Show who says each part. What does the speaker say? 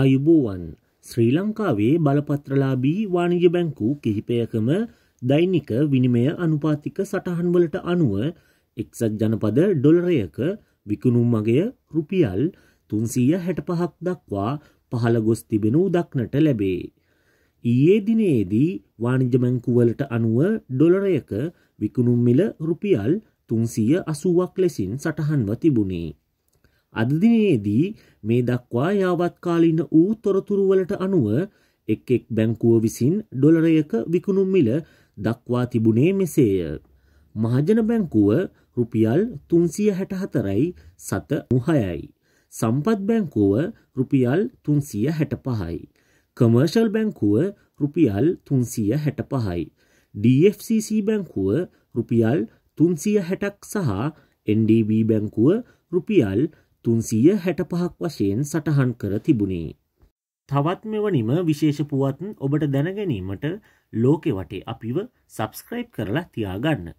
Speaker 1: ආයුබෝවන් ශ්‍රී ලංකාවේ බලපත්‍රලාබී වාණිජ බැංකු කිහිපයකම දෛනික විනිමය අනුපාතික සටහන්වලට අනුව එක්සත් ජනපද ඩොලරයක විකුණුම් මගය රුපියල් තුන්සීය හැට පහක් දක්වා පහළ ගොස් තිබෙනු දක්නට ලැබේ. ඊයේ දිනයේදී වාණිජමැංකුවලට අනුව ඩොලරයක විකුණුම්මිල රුපියල් තුන්සීය අසුවක් ලෙසින් සටහන්ව තිබුණේ. අදදිනයේදී මේ දක්වා යාවත්කාලින වූ තොරතුරුවලට අනුව එක් එක් බැංකුව විසින් ඩොලරයක විකුණුම් මිල දක්වා තිබුණේ මෙසේය. මහජන බැංකුව රුපියල් තුන්සිය හැටහතරයි සත මුහයයි. සම්පත් බැංකුව රුපියල් තුන්සිය හැට පහයි. කමර්ශල් බැංකුව රුපියල් තුන්සිය හැට පහයි. DFCC බැංකුව රුපියල් තුන්සිය හැටක් සහ NDB බැංකුව රුපියල් තුන්සිය හැටපහක් වශයෙන් සටහන් කර තිබුණේ. තවත් මෙවනිම විශේෂ පුවත්න් ඔබට දැනගැනීමට ලෝකෙ වටේ අපිව සබස්ක්‍රයිබ් කරලා තියාගන්න.